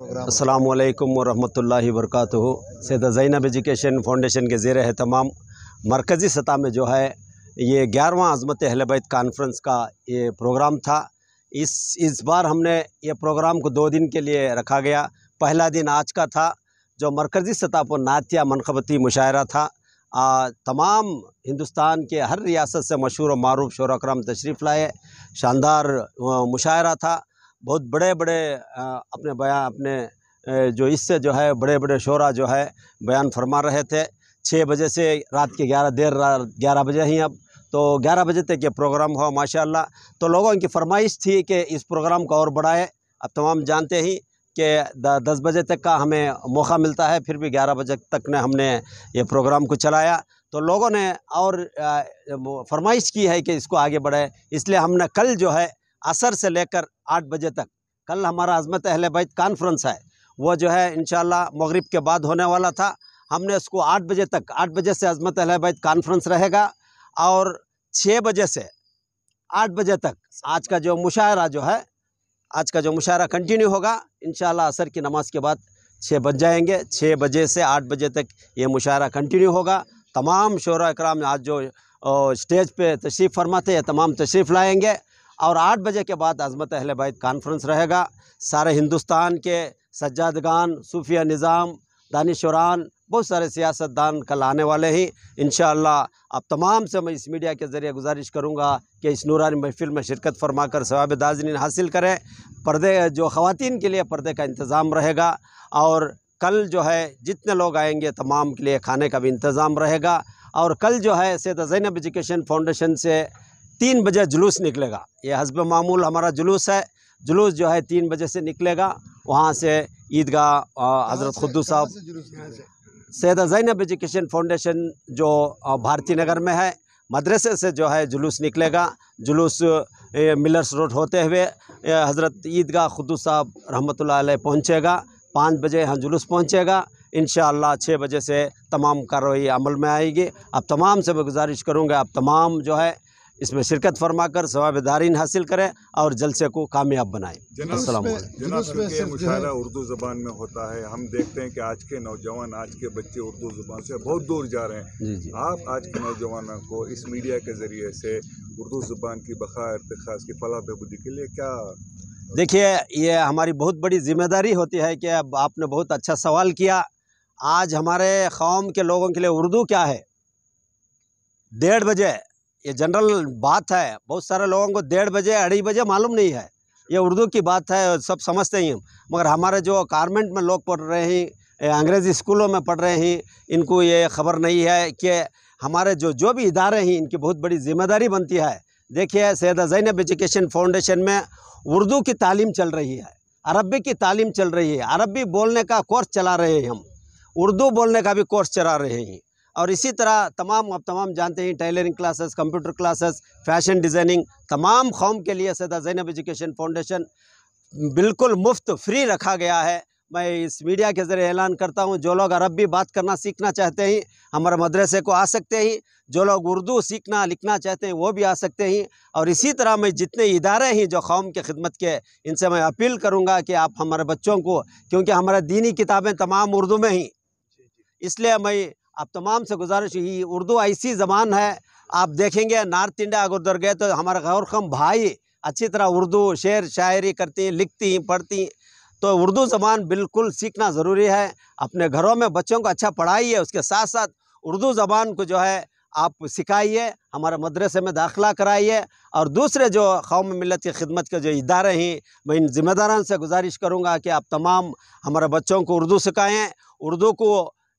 अल्लाम वरहमल वरक सैद ज़ैनब एजुकेशन फाउंडेशन के ज़ेर है तमाम मरकज़ी सतह में जो है ये ग्यारहवा अजमत अहलबैत कॉन्फ्रेंस का ये प्रोग्राम था इस इस बार हमने ये प्रोग्राम को दो दिन के लिए रखा गया पहला दिन आज का था जो मरकज़ी सतह पर नातिया मनखबती मुशायरा था आ, तमाम हिंदुस्तान के हर रियासत से मशहूर और मरूफ शोर अक्रम तशरीफ़ लाए शानदार मुशायरा था बहुत बड़े बड़े अपने बयान अपने जो इससे जो है बड़े बड़े शोरा जो है बयान फरमा रहे थे छः बजे से रात के ग्यारह देर रात ग्यारह बजे ही अब तो ग्यारह बजे तक ये प्रोग्राम हुआ माशाल्लाह तो लोगों की फरमाइश थी कि इस प्रोग्राम को और बढ़ाए अब तमाम जानते ही कि दस बजे तक का हमें मौका मिलता है फिर भी ग्यारह बजे तक ने हमने ये प्रोग्राम को चलाया तो लोगों ने और फरमाइश की है कि इसको आगे बढ़ाए इसलिए हमने कल जो है असर से लेकर आठ बजे तक कल हमारा अजमत अहल बैत कॉन्फ्रेंस है वो जो है इन मगरब के बाद होने वाला था हमने उसको आठ बजे तक आठ बजे से अजमत अहल बैत कॉन्फ्रेंस रहेगा और छः बजे से आठ बजे तक आज का जो मुशायरा जो है आज का जो मुशायरा कंटिन्यू होगा इन असर की नमाज के बाद छः बज जाएंगे छः बजे से आठ बजे तक ये मुशायरा कंटिन्यू होगा तमाम शोरा कराम आज जो स्टेज पे तशरीफ़ फरमाते हैं तमाम तशरीफ़ लाएंगे और आठ बजे के बाद अजमत अहल बैत कॉन्फ्रेंस रहेगा सारे हिंदुस्तान के सज्जादगान सूफिया निज़ाम दानिशरान बहुत सारे सियासतदान कल आने वाले हैं इन आप तमाम से मैं इस मीडिया के ज़रिए गुजारिश करूँगा कि इस नूरानी महफिल में शिरकत फरमा कर सवाब दाजरीन हासिल करें पर्दे जो ख़वान के लिए पर्दे का इंतज़ाम रहेगा और कल जो है जितने लोग आएंगे तमाम के लिए खाने का भी इंतज़ाम रहेगा और कल जो है सैद ज़ैनब एजुकेशन फाउंडेशन से तीन बजे जुलूस निकलेगा ये हसब मामूल हमारा जुलूस है जुलूस जो है तीन बजे से निकलेगा वहाँ से ईदगाह हज़रत खुदू साहब सैद जैनब एजुकेशन फाउंडेशन जो भारती नगर में है मदरसे से जो है जुलूस निकलेगा जुलूस मिलर्स रोड होते हुए हज़रत ईदगाह खुदू साहब रहमत ला पहुँचेगा पाँच बजे यहाँ जुलूस पहुँचेगा इन छः बजे से तमाम कार्रवाई अमल में आएगी अब तमाम से मैं गुजारिश करूँगा अब तमाम जो है इसमें शिरकत फरमा कर दारीन हासिल करें और जलसे को कामयाब बनाए मुशायरा उर्दू ज़बान में होता है हम देखते हैं कि आज के नौजवान आज के बच्चे उर्दू ज़बान से बहुत दूर जा रहे हैं जी जी। आप आज के नौजवानों को इस मीडिया के ज़रिए से उर्दू ज़बान की बखा इरतखाज की फला बहबूदी के लिए क्या देखिए ये हमारी बहुत बड़ी जिम्मेदारी होती है कि अब आपने बहुत अच्छा सवाल किया आज हमारे कौम के लोगों के लिए उर्दू क्या है डेढ़ बजे ये जनरल बात है बहुत सारे लोगों को डेढ़ बजे अढ़ी बजे मालूम नहीं है ये उर्दू की बात है सब समझते ही हम मगर हमारे जो कॉन्वेंट में लोग पढ़ रहे हैं अंग्रेज़ी स्कूलों में पढ़ रहे हैं इनको ये खबर नहीं है कि हमारे जो जो भी इदारे हैं इनकी बहुत बड़ी जिम्मेदारी बनती है देखिए सैद जैनब एजुकेशन फाउंडेशन में उर्दू की तालीम चल रही है अरबी की तालीम चल रही है अरबी बोलने का कोर्स चला रहे हैं हम उर्दू बोलने का भी कोर्स चला रहे हैं और इसी तरह तमाम आप तमाम जानते हैं tailoring classes computer classes fashion designing तमाम कौम के लिए सदा जैनब एजुकेशन फाउंडेशन बिल्कुल मुफ्त फ्री रखा गया है मैं इस मीडिया के ज़रिए ऐलान करता हूँ जो लोग अरबी बात करना सीखना चाहते हैं हमारे मदरसे को आ सकते हैं जो लोग उर्दू सीखना लिखना चाहते हैं वो भी आ सकते हैं और इसी तरह मैं जितने इदारे हैं जो कौम के खिदमत के इनसे मैं अपील करूँगा कि आप हमारे बच्चों को क्योंकि हमारे दीनी किताबें तमाम उर्दू में ही इसलिए मैं आप तमाम से गुजारिश ये उर्दू ऐसी ज़बान है आप देखेंगे नार्थ इंडिया अगर उधर गए तो हमारे गौरखम भाई अच्छी तरह उर्दू शेर शायरी करती हैं लिखती हैं पढ़ती हैं तो उर्दू ज़बान बिल्कुल सीखना ज़रूरी है अपने घरों में बच्चों को अच्छा पढ़ाइए उसके साथ साथ उर्दू ज़बान को जो है आप सिखाइए हमारे मदरसे में दाखिला कराइए और दूसरे जो कौम मिलत की खिदमत के जो इदारे हैं मैं इन ज़िम्मेदारान से गुजारिश करूँगा कि आप तमाम हमारे बच्चों को उर्दू सिखाएँ उर्दू को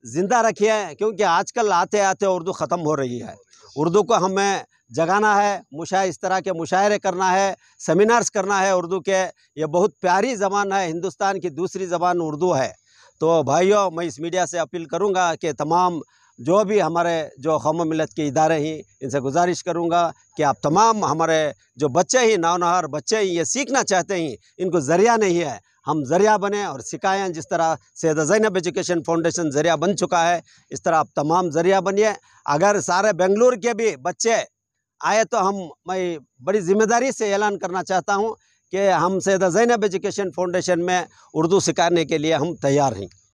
ज़िंदा रखिए क्योंकि आजकल आते आते उर्दू ख़त्म हो रही है उर्दू को हमें जगाना है मुशा इस तरह के मुशायरे करना है सेमिनार्स करना है उर्दू के ये बहुत प्यारी ज़बान है हिंदुस्तान की दूसरी ज़बान उर्दू है तो भाइयों मैं इस मीडिया से अपील करूँगा कि तमाम जो भी हमारे जो कौम मिलत के इदारे हैं इनसे गुजारिश करूँगा कि आप तमाम हमारे जो बच्चे ही नावनहार बच्चे ही ये सीखना चाहते हैं इनको ज़रिया नहीं है हम ज़रिया बने और सिखाएँ जिस तरह सैद जैनब एजुकेशन फाउंडेशन ज़रिया बन चुका है इस तरह आप तमाम ज़रिया बनिए अगर सारे बेंगलुरु के भी बच्चे आए तो हम मैं बड़ी जिम्मेदारी से ऐलान करना चाहता हूँ कि हम सैद जैनब एजुकेशन फाउंडेशन में उर्दू सिखाने के लिए हम तैयार हैं